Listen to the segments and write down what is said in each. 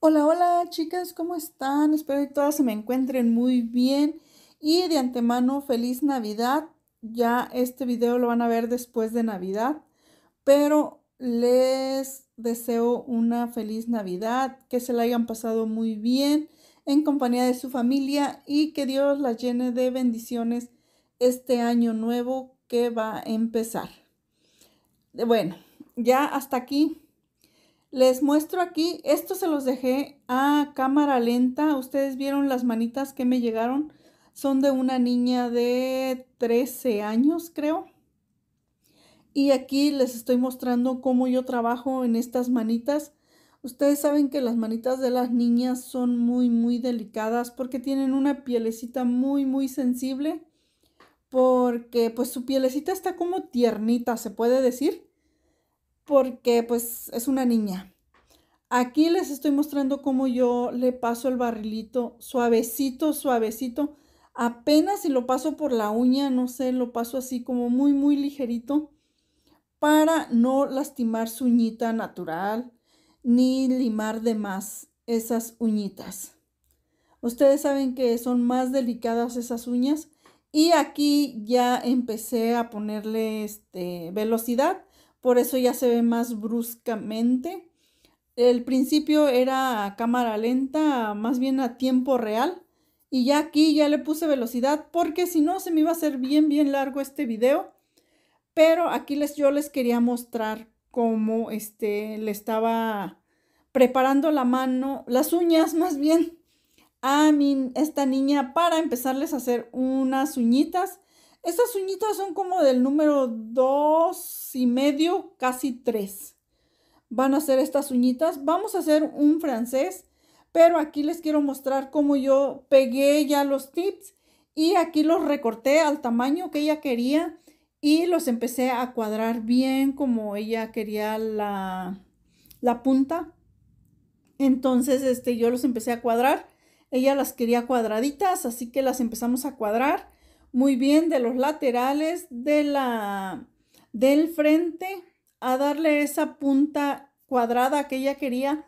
Hola, hola chicas, ¿cómo están? Espero que todas se me encuentren muy bien y de antemano feliz Navidad. Ya este video lo van a ver después de Navidad, pero les deseo una feliz Navidad, que se la hayan pasado muy bien en compañía de su familia y que Dios las llene de bendiciones este año nuevo que va a empezar. Bueno, ya hasta aquí les muestro aquí, esto se los dejé a cámara lenta. Ustedes vieron las manitas que me llegaron. Son de una niña de 13 años, creo. Y aquí les estoy mostrando cómo yo trabajo en estas manitas. Ustedes saben que las manitas de las niñas son muy, muy delicadas porque tienen una pielecita muy, muy sensible. Porque pues su pielecita está como tiernita, se puede decir porque pues es una niña. Aquí les estoy mostrando cómo yo le paso el barrilito suavecito, suavecito. Apenas si lo paso por la uña, no sé, lo paso así como muy, muy ligerito para no lastimar su uñita natural ni limar de más esas uñitas. Ustedes saben que son más delicadas esas uñas y aquí ya empecé a ponerle este, velocidad por eso ya se ve más bruscamente. El principio era a cámara lenta, más bien a tiempo real. Y ya aquí ya le puse velocidad porque si no se me iba a hacer bien, bien largo este video. Pero aquí les, yo les quería mostrar cómo este, le estaba preparando la mano, las uñas más bien, a mi, esta niña para empezarles a hacer unas uñitas. Estas uñitas son como del número 2 y medio, casi tres Van a ser estas uñitas. Vamos a hacer un francés, pero aquí les quiero mostrar cómo yo pegué ya los tips y aquí los recorté al tamaño que ella quería y los empecé a cuadrar bien como ella quería la, la punta. Entonces, este, yo los empecé a cuadrar. Ella las quería cuadraditas, así que las empezamos a cuadrar muy bien de los laterales de la del frente a darle esa punta cuadrada que ella quería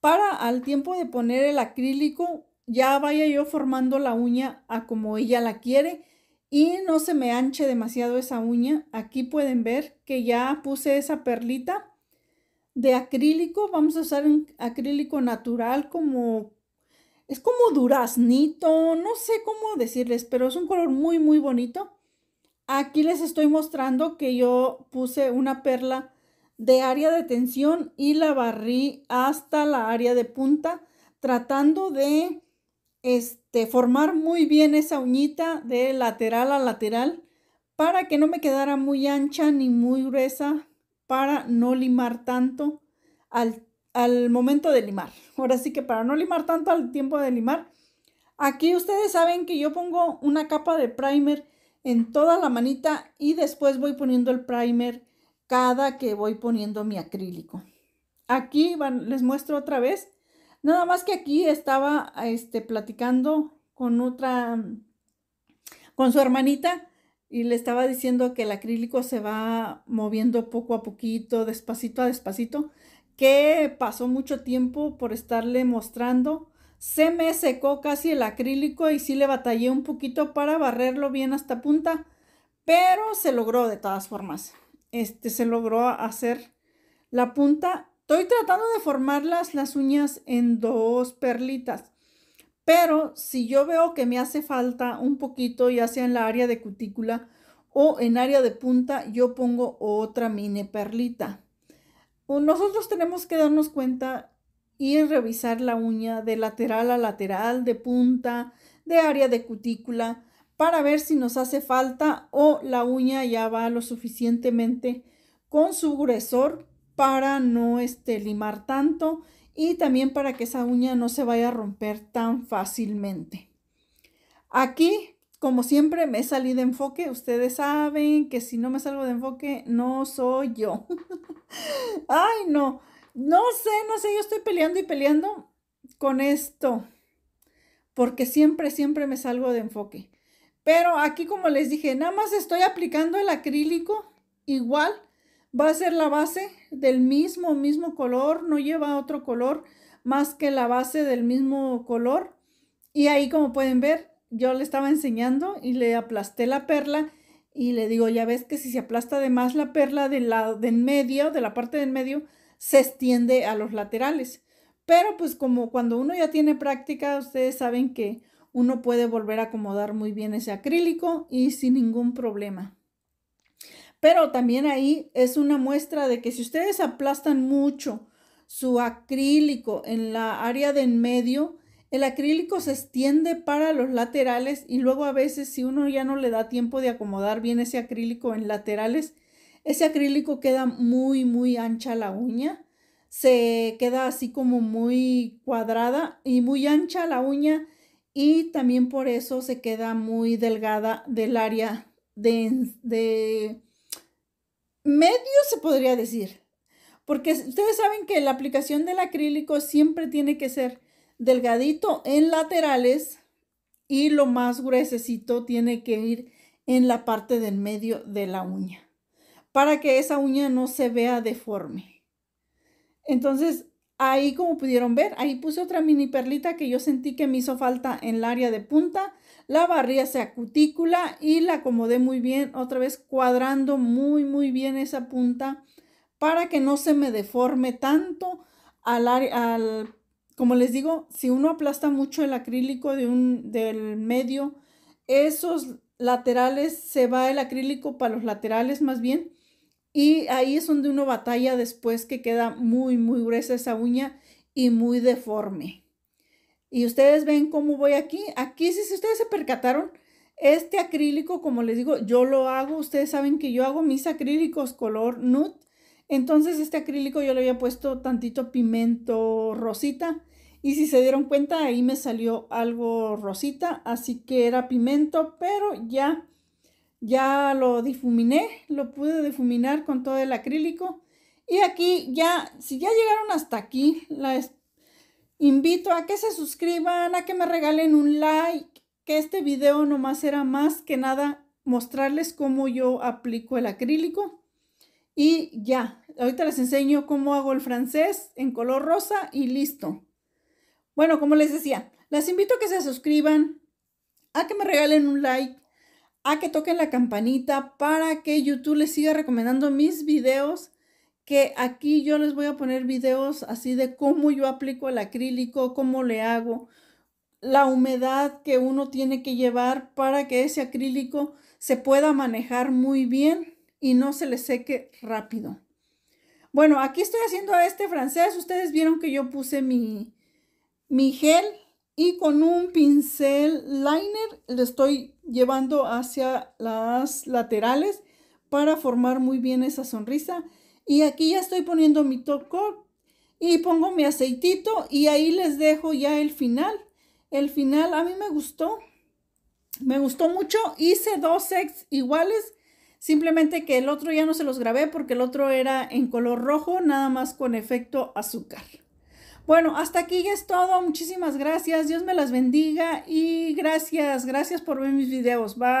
para al tiempo de poner el acrílico ya vaya yo formando la uña a como ella la quiere y no se me anche demasiado esa uña. Aquí pueden ver que ya puse esa perlita de acrílico. Vamos a usar un acrílico natural como... Es como duraznito, no sé cómo decirles, pero es un color muy, muy bonito. Aquí les estoy mostrando que yo puse una perla de área de tensión y la barrí hasta la área de punta, tratando de este, formar muy bien esa uñita de lateral a lateral para que no me quedara muy ancha ni muy gruesa para no limar tanto al, al, momento de limar. Ahora sí que para no limar tanto al tiempo de limar. Aquí ustedes saben que yo pongo una capa de primer en toda la manita y después voy poniendo el primer cada que voy poniendo mi acrílico. Aquí les muestro otra vez. Nada más que aquí estaba este, platicando con otra, con su hermanita y le estaba diciendo que el acrílico se va moviendo poco a poquito, despacito a despacito, que pasó mucho tiempo por estarle mostrando se me secó casi el acrílico y sí le batallé un poquito para barrerlo bien hasta punta, pero se logró de todas formas. Este se logró hacer la punta. Estoy tratando de formar las, las uñas en dos perlitas, pero si yo veo que me hace falta un poquito, ya sea en la área de cutícula o en área de punta, yo pongo otra mini perlita. Nosotros tenemos que darnos cuenta y revisar la uña de lateral a lateral, de punta, de área de cutícula, para ver si nos hace falta o la uña ya va lo suficientemente con su gruesor para no este, limar tanto y también para que esa uña no se vaya a romper tan fácilmente. Aquí, como siempre, me salí de enfoque. Ustedes saben que si no me salgo de enfoque, no soy yo. Ay, no. No sé, no sé, yo estoy peleando y peleando con esto, porque siempre, siempre me salgo de enfoque. Pero aquí, como les dije, nada más estoy aplicando el acrílico igual. Va a ser la base del mismo, mismo color, no lleva otro color más que la base del mismo color. Y ahí, como pueden ver, yo le estaba enseñando y le aplasté la perla y le digo, ya ves que si se aplasta de más la perla del lado, de en medio, de la parte del medio, se extiende a los laterales. Pero pues como cuando uno ya tiene práctica, ustedes saben que uno puede volver a acomodar muy bien ese acrílico y sin ningún problema. Pero también ahí es una muestra de que si ustedes aplastan mucho su acrílico en la área de en medio, el acrílico se extiende para los laterales y luego a veces si uno ya no le da tiempo de acomodar bien ese acrílico en laterales, ese acrílico queda muy, muy ancha la uña. Se queda así como muy cuadrada y muy ancha la uña y también por eso se queda muy delgada del área de, de medio, se podría decir. Porque ustedes saben que la aplicación del acrílico siempre tiene que ser delgadito en laterales y lo más gruesecito tiene que ir en la parte del medio de la uña para que esa uña no se vea deforme. Entonces, ahí como pudieron ver, ahí puse otra mini perlita que yo sentí que me hizo falta en el área de punta. La barría se cutícula y la acomodé muy bien, otra vez cuadrando muy, muy bien esa punta para que no se me deforme tanto al área, al, como les digo, si uno aplasta mucho el acrílico de un, del medio, esos laterales se va el acrílico para los laterales más bien y ahí es donde uno batalla después que queda muy, muy gruesa esa uña y muy deforme. Y ustedes ven cómo voy aquí. Aquí, si, ustedes se percataron, este acrílico, como les digo, yo lo hago. Ustedes saben que yo hago mis acrílicos color nude. Entonces este acrílico yo le había puesto tantito pimento rosita. Y si se dieron cuenta, ahí me salió algo rosita, así que era pimento, pero ya ya lo difuminé, lo pude difuminar con todo el acrílico. Y aquí ya, si ya llegaron hasta aquí, les invito a que se suscriban, a que me regalen un like, que este video nomás era más que nada mostrarles cómo yo aplico el acrílico. Y ya, ahorita les enseño cómo hago el francés en color rosa y listo. Bueno, como les decía, las invito a que se suscriban, a que me regalen un like, a que toquen la campanita para que YouTube les siga recomendando mis videos, que aquí yo les voy a poner videos así de cómo yo aplico el acrílico, cómo le hago, la humedad que uno tiene que llevar para que ese acrílico se pueda manejar muy bien y no se le seque rápido. Bueno, aquí estoy haciendo a este francés. Ustedes vieron que yo puse mi, mi gel y con un pincel liner le estoy llevando hacia las laterales para formar muy bien esa sonrisa. Y aquí ya estoy poniendo mi top coat y pongo mi aceitito y ahí les dejo ya el final. El final a mí me gustó, me gustó mucho. Hice dos sets iguales, simplemente que el otro ya no se los grabé porque el otro era en color rojo, nada más con efecto azúcar. Bueno, hasta aquí ya es todo. Muchísimas gracias. Dios me las bendiga y gracias, gracias por ver mis videos. Bye.